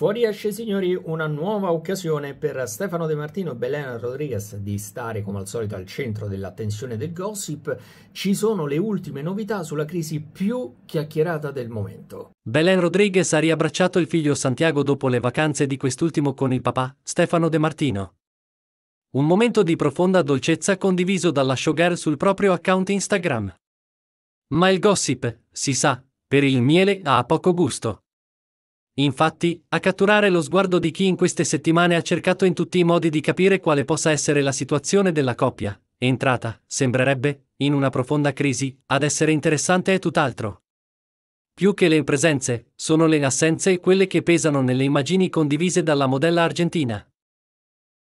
Fuori esce, signori, una nuova occasione per Stefano De Martino e Belena Rodriguez di stare come al solito al centro dell'attenzione del gossip. Ci sono le ultime novità sulla crisi più chiacchierata del momento. Belen Rodriguez ha riabbracciato il figlio Santiago dopo le vacanze di quest'ultimo con il papà, Stefano De Martino. Un momento di profonda dolcezza condiviso dalla showgirl sul proprio account Instagram. Ma il gossip, si sa, per il miele ha poco gusto. Infatti, a catturare lo sguardo di chi in queste settimane ha cercato in tutti i modi di capire quale possa essere la situazione della coppia, entrata, sembrerebbe, in una profonda crisi, ad essere interessante è tutt'altro. Più che le presenze, sono le assenze e quelle che pesano nelle immagini condivise dalla modella argentina.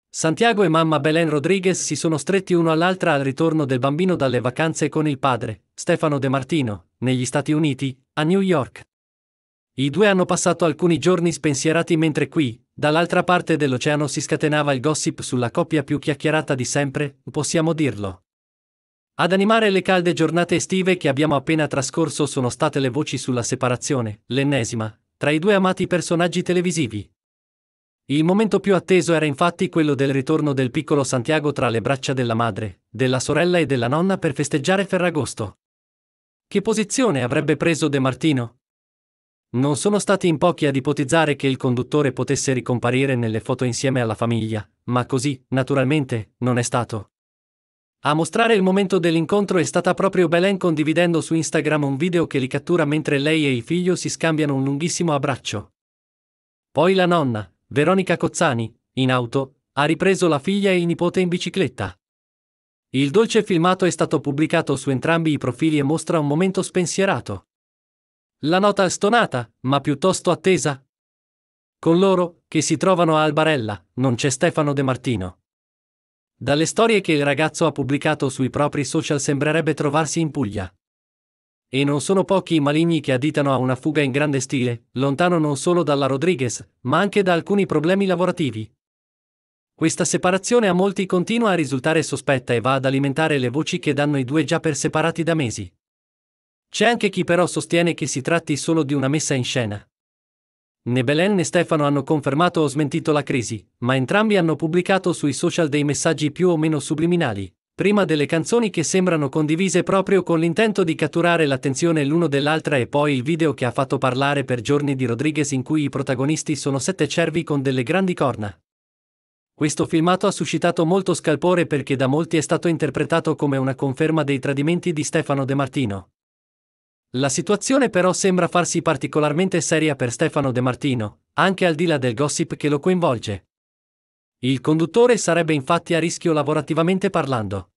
Santiago e mamma Belen Rodriguez si sono stretti uno all'altra al ritorno del bambino dalle vacanze con il padre, Stefano De Martino, negli Stati Uniti, a New York. I due hanno passato alcuni giorni spensierati mentre qui, dall'altra parte dell'oceano si scatenava il gossip sulla coppia più chiacchierata di sempre, possiamo dirlo. Ad animare le calde giornate estive che abbiamo appena trascorso sono state le voci sulla separazione, l'ennesima, tra i due amati personaggi televisivi. Il momento più atteso era infatti quello del ritorno del piccolo Santiago tra le braccia della madre, della sorella e della nonna per festeggiare Ferragosto. Che posizione avrebbe preso De Martino, non sono stati in pochi ad ipotizzare che il conduttore potesse ricomparire nelle foto insieme alla famiglia, ma così, naturalmente, non è stato. A mostrare il momento dell'incontro è stata proprio Belen condividendo su Instagram un video che li cattura mentre lei e il figlio si scambiano un lunghissimo abbraccio. Poi la nonna, Veronica Cozzani, in auto, ha ripreso la figlia e il nipote in bicicletta. Il dolce filmato è stato pubblicato su entrambi i profili e mostra un momento spensierato. La nota stonata, ma piuttosto attesa. Con loro, che si trovano a Albarella, non c'è Stefano De Martino. Dalle storie che il ragazzo ha pubblicato sui propri social sembrerebbe trovarsi in Puglia. E non sono pochi i maligni che additano a una fuga in grande stile, lontano non solo dalla Rodriguez, ma anche da alcuni problemi lavorativi. Questa separazione a molti continua a risultare sospetta e va ad alimentare le voci che danno i due già per separati da mesi. C'è anche chi però sostiene che si tratti solo di una messa in scena. Né Belen né Stefano hanno confermato o smentito la crisi, ma entrambi hanno pubblicato sui social dei messaggi più o meno subliminali, prima delle canzoni che sembrano condivise proprio con l'intento di catturare l'attenzione l'uno dell'altra e poi il video che ha fatto parlare per giorni di Rodriguez in cui i protagonisti sono sette cervi con delle grandi corna. Questo filmato ha suscitato molto scalpore perché da molti è stato interpretato come una conferma dei tradimenti di Stefano De Martino. La situazione però sembra farsi particolarmente seria per Stefano De Martino, anche al di là del gossip che lo coinvolge. Il conduttore sarebbe infatti a rischio lavorativamente parlando.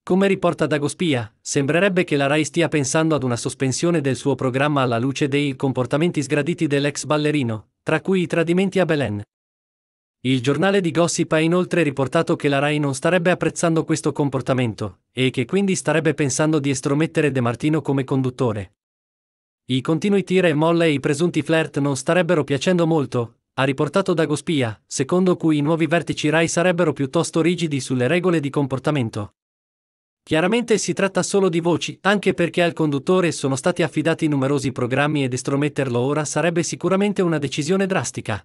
Come riporta Dagospia, sembrerebbe che la RAI stia pensando ad una sospensione del suo programma alla luce dei comportamenti sgraditi dell'ex ballerino, tra cui i tradimenti a Belen. Il giornale di Gossip ha inoltre riportato che la RAI non starebbe apprezzando questo comportamento e che quindi starebbe pensando di estromettere De Martino come conduttore. I continui tira e molle e i presunti flirt non starebbero piacendo molto, ha riportato Dagospia, secondo cui i nuovi vertici RAI sarebbero piuttosto rigidi sulle regole di comportamento. Chiaramente si tratta solo di voci, anche perché al conduttore sono stati affidati numerosi programmi ed estrometterlo ora sarebbe sicuramente una decisione drastica.